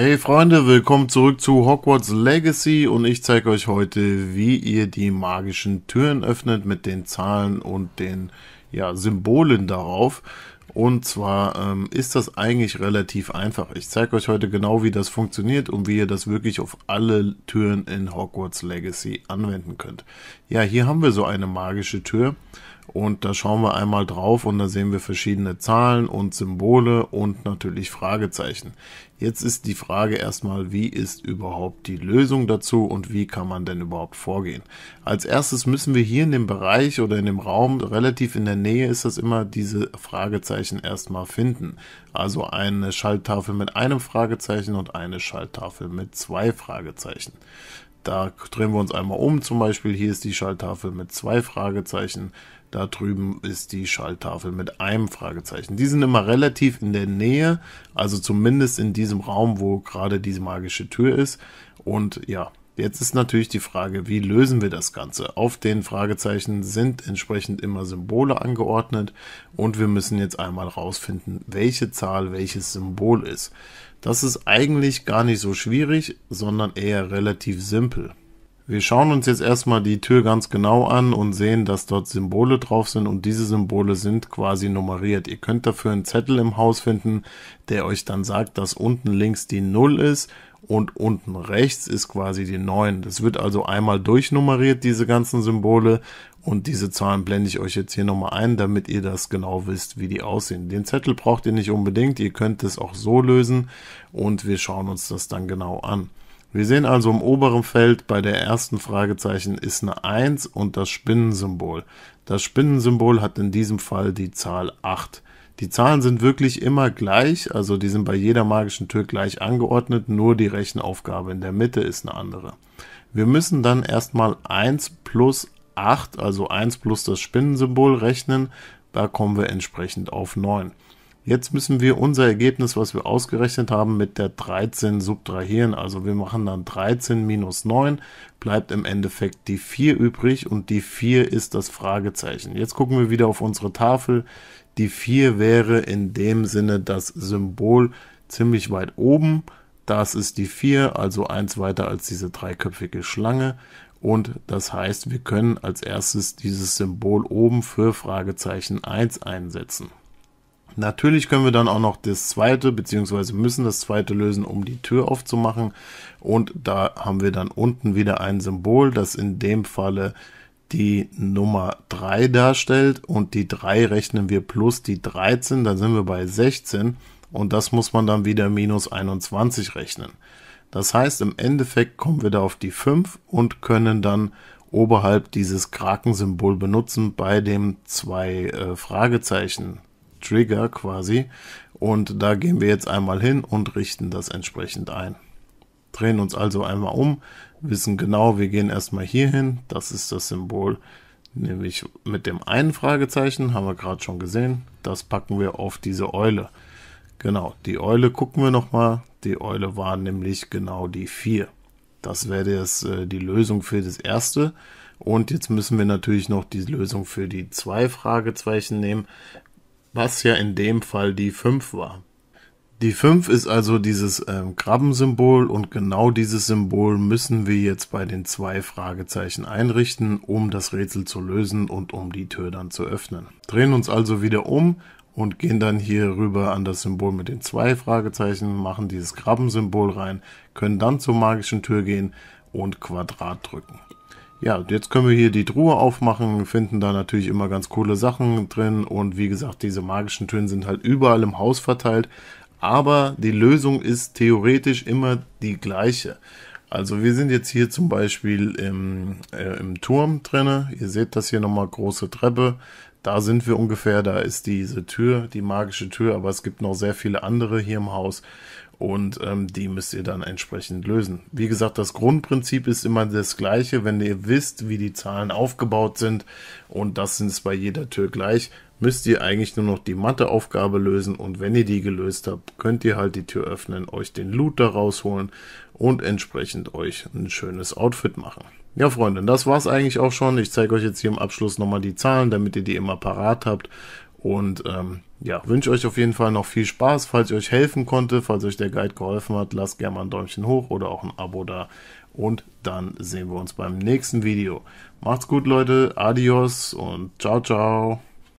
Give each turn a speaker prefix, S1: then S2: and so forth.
S1: Hey Freunde, willkommen zurück zu Hogwarts Legacy und ich zeige euch heute, wie ihr die magischen Türen öffnet mit den Zahlen und den ja, Symbolen darauf. Und zwar ähm, ist das eigentlich relativ einfach. Ich zeige euch heute genau, wie das funktioniert und wie ihr das wirklich auf alle Türen in Hogwarts Legacy anwenden könnt. Ja, hier haben wir so eine magische Tür und da schauen wir einmal drauf und da sehen wir verschiedene Zahlen und Symbole und natürlich Fragezeichen. Jetzt ist die Frage erstmal, wie ist überhaupt die Lösung dazu und wie kann man denn überhaupt vorgehen? Als erstes müssen wir hier in dem Bereich oder in dem Raum, relativ in der Nähe ist das immer, diese Fragezeichen erstmal finden. Also eine Schalttafel mit einem Fragezeichen und eine Schalttafel mit zwei Fragezeichen. Da drehen wir uns einmal um. Zum Beispiel hier ist die Schalttafel mit zwei Fragezeichen. Da drüben ist die Schalttafel mit einem Fragezeichen. Die sind immer relativ in der Nähe, also zumindest in diesem Raum, wo gerade diese magische Tür ist. Und ja, Jetzt ist natürlich die Frage, wie lösen wir das Ganze? Auf den Fragezeichen sind entsprechend immer Symbole angeordnet und wir müssen jetzt einmal rausfinden, welche Zahl welches Symbol ist. Das ist eigentlich gar nicht so schwierig, sondern eher relativ simpel. Wir schauen uns jetzt erstmal die Tür ganz genau an und sehen, dass dort Symbole drauf sind und diese Symbole sind quasi nummeriert. Ihr könnt dafür einen Zettel im Haus finden, der euch dann sagt, dass unten links die 0 ist und unten rechts ist quasi die 9. Das wird also einmal durchnummeriert, diese ganzen Symbole. Und diese Zahlen blende ich euch jetzt hier nochmal ein, damit ihr das genau wisst, wie die aussehen. Den Zettel braucht ihr nicht unbedingt, ihr könnt es auch so lösen und wir schauen uns das dann genau an. Wir sehen also im oberen Feld bei der ersten Fragezeichen ist eine 1 und das Spinnensymbol. Das Spinnensymbol hat in diesem Fall die Zahl 8. Die Zahlen sind wirklich immer gleich, also die sind bei jeder magischen Tür gleich angeordnet, nur die Rechenaufgabe in der Mitte ist eine andere. Wir müssen dann erstmal 1 plus 8, also 1 plus das Spinnensymbol rechnen, da kommen wir entsprechend auf 9. Jetzt müssen wir unser Ergebnis, was wir ausgerechnet haben, mit der 13 subtrahieren. Also wir machen dann 13 minus 9, bleibt im Endeffekt die 4 übrig und die 4 ist das Fragezeichen. Jetzt gucken wir wieder auf unsere Tafel. Die 4 wäre in dem Sinne das Symbol ziemlich weit oben. Das ist die 4, also eins weiter als diese dreiköpfige Schlange. Und das heißt, wir können als erstes dieses Symbol oben für Fragezeichen 1 einsetzen. Natürlich können wir dann auch noch das zweite, beziehungsweise müssen das zweite lösen, um die Tür aufzumachen. Und da haben wir dann unten wieder ein Symbol, das in dem Falle die Nummer 3 darstellt. Und die 3 rechnen wir plus die 13, dann sind wir bei 16. Und das muss man dann wieder minus 21 rechnen. Das heißt, im Endeffekt kommen wir da auf die 5 und können dann oberhalb dieses Krakensymbol benutzen bei dem zwei äh, Fragezeichen Trigger quasi. Und da gehen wir jetzt einmal hin und richten das entsprechend ein. Drehen uns also einmal um, wissen genau, wir gehen erstmal hier hin. Das ist das Symbol, nämlich mit dem einen Fragezeichen, haben wir gerade schon gesehen. Das packen wir auf diese Eule. Genau, die Eule gucken wir nochmal. Die Eule war nämlich genau die 4. Das wäre jetzt äh, die Lösung für das erste. Und jetzt müssen wir natürlich noch die Lösung für die zwei Fragezeichen nehmen. Was ja in dem Fall die 5 war. Die 5 ist also dieses ähm, Krabbensymbol und genau dieses Symbol müssen wir jetzt bei den zwei Fragezeichen einrichten, um das Rätsel zu lösen und um die Tür dann zu öffnen. Drehen uns also wieder um und gehen dann hier rüber an das Symbol mit den zwei Fragezeichen, machen dieses Krabbensymbol rein, können dann zur magischen Tür gehen und Quadrat drücken. Ja, jetzt können wir hier die Truhe aufmachen, finden da natürlich immer ganz coole Sachen drin und wie gesagt, diese magischen Türen sind halt überall im Haus verteilt, aber die Lösung ist theoretisch immer die gleiche. Also wir sind jetzt hier zum Beispiel im, äh, im Turm drinne. Ihr seht das hier nochmal, große Treppe. Da sind wir ungefähr, da ist diese Tür, die magische Tür, aber es gibt noch sehr viele andere hier im Haus und ähm, die müsst ihr dann entsprechend lösen. Wie gesagt, das Grundprinzip ist immer das gleiche, wenn ihr wisst, wie die Zahlen aufgebaut sind und das sind es bei jeder Tür gleich, müsst ihr eigentlich nur noch die Matheaufgabe lösen und wenn ihr die gelöst habt, könnt ihr halt die Tür öffnen, euch den Loot da rausholen und entsprechend euch ein schönes Outfit machen. Ja, Freunde, das war's eigentlich auch schon. Ich zeige euch jetzt hier im Abschluss nochmal die Zahlen, damit ihr die immer parat habt und ähm, ja, wünsche euch auf jeden Fall noch viel Spaß. Falls ich euch helfen konnte, falls euch der Guide geholfen hat, lasst gerne mal ein Däumchen hoch oder auch ein Abo da. Und dann sehen wir uns beim nächsten Video. Macht's gut, Leute. Adios und ciao, ciao.